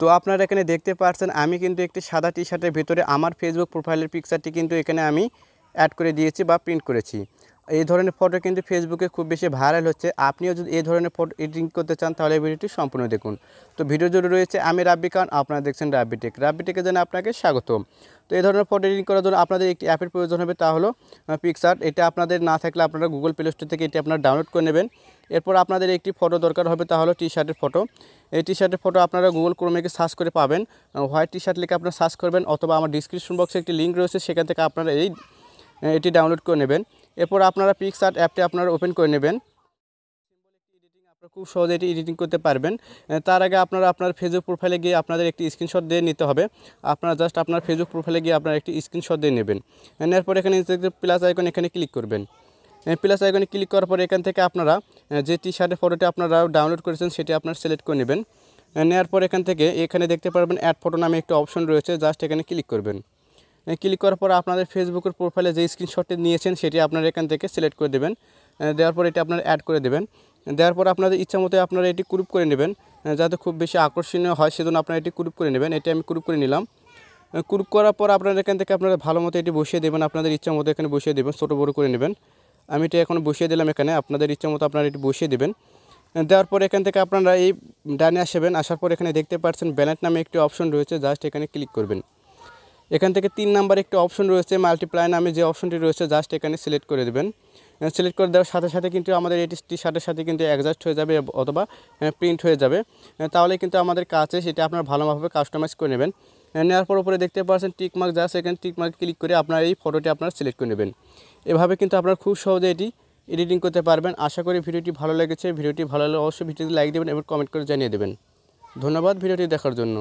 তো আপনারা এখানে দেখতে পাচ্ছেন আমি কিন্তু একটি সাদা টি শার্টের ভিতরে আমার ফেসবুক প্রোফাইলের পিকচারটি কিন্তু এখানে আমি অ্যাড করে দিয়েছি বা প্রিন্ট করেছি এই ধরনের ফটো কিন্তু ফেসবুকে খুব বেশি ভাইরাল হচ্ছে আপনিও যদি এই ধরনের ফটো এডিটিং করতে চান তাহলে ভিডিওটি সম্পূর্ণ দেখুন তো ভিডিও জুড়ে রয়েছে আমি রাব্বি খান আপনারা দেখছেন রাব্বি টেক রাব্বি টেকে যেন আপনাকে স্বাগতম তো এই ধরনের ফটো এডিটিং করার জন্য আপনাদের একটি অ্যাপের প্রয়োজন হবে তা হলো পিকচার এটা আপনাদের না থাকলে আপনারা গুগল প্লে স্টোর থেকে এটি আপনারা ডাউনলোড করে নেবেন এরপর আপনাদের একটি ফটো দরকার হবে তাহলে টি শার্টের ফটো এই টি শার্টের ফটো আপনারা গুগল ক্রোমেকে সার্চ করে পাবেন হোয়াইট টি শার্ট লিখে আপনারা সার্চ করবেন অথবা আমার ডিসক্রিপশন বক্সে একটি লিঙ্ক রয়েছে সেখান থেকে আপনারা এই এটি ডাউনলোড করে নেবেন এরপর আপনারা শার্ট অ্যাপটি আপনারা ওপেন করে নেবেন আপনারা খুব সহজে এটি এডিটিং করতে পারবেন তার আগে আপনারা আপনার ফেসবুক প্রোফাইলে গিয়ে আপনাদের একটি স্ক্রিনশট দিয়ে নিতে হবে আপনারা জাস্ট আপনার ফেসবুক প্রোফাইলে গিয়ে আপনার একটি স্ক্রিনশট দিয়ে নেবেন এরপর এখানে প্লাস আইকন এখানে ক্লিক করবেন প্লাস আইকনে ক্লিক করার পর এখান থেকে আপনারা যে টি শার্টের ফটোটি আপনারা ডাউনলোড করেছেন সেটি আপনারা সিলেক্ট করে নেবেন নেওয়ার পর এখান থেকে এখানে দেখতে পারবেন অ্যাড ফটো নামে একটি অপশন রয়েছে জাস্ট এখানে ক্লিক করবেন ক্লিক করার পর আপনাদের ফেসবুকের প্রোফাইলে যে স্ক্রিনশটটি নিয়েছেন সেটি আপনারা এখান থেকে সিলেক্ট করে দেবেন দেওয়ার পর এটি আপনারা অ্যাড করে দেবেন দেওয়ার পর আপনাদের ইচ্ছা মতো আপনারা এটি ক্রুপ করে নেবেন যাতে খুব বেশি আকর্ষণীয় হয় সেজন্য আপনারা এটি ক্রুপ করে নেবেন এটি আমি ক্রুপ করে নিলাম ক্রুপ করার পর আপনারা এখান থেকে আপনারা ভালো মতো এটি বসিয়ে দেবেন আপনাদের ইচ্ছা মতো এখানে বসিয়ে দেবেন ছোটো বড়ো করে নেবেন আমি এটা এখন বসিয়ে দিলাম এখানে আপনাদের ইচ্ছে মতো আপনারা এটি বসিয়ে দেবেন দেওয়ার পর এখান থেকে আপনারা এই ডানে আসবেন আসার পর এখানে দেখতে পাচ্ছেন ব্যানার নামে একটি অপশন রয়েছে জাস্ট এখানে ক্লিক করবেন এখান থেকে তিন নাম্বার একটি অপশন রয়েছে মাল্টিপ্লাই নামে যে অপশনটি রয়েছে জাস্ট এখানে সিলেক্ট করে দেবেন সিলেক্ট করে দেওয়ার সাথে সাথে কিন্তু আমাদের এটিটির সাথে সাথে কিন্তু অ্যাডজাস্ট হয়ে যাবে অথবা প্রিন্ট হয়ে যাবে তাহলে কিন্তু আমাদের কাছে সেটা আপনারা ভালোভাবে কাস্টমাইজ করে নেবেন নেওয়ার পর উপরে দেখতে পাচ্ছেন টিকমার্ক যা সেখানে টিকমার্ক ক্লিক করে আপনার এই ফটোটি আপনার সিলেক্ট করে নেবেন এভাবে কিন্তু আপনার খুব সহজে এটি এডিটিং করতে পারবেন আশা করি ভিডিওটি ভালো লেগেছে ভিডিওটি ভালো লাগলে অবশ্যই ভিডিওটি লাইক দেবেন এবং কমেন্ট করে জানিয়ে দেবেন ধন্যবাদ ভিডিওটি দেখার জন্য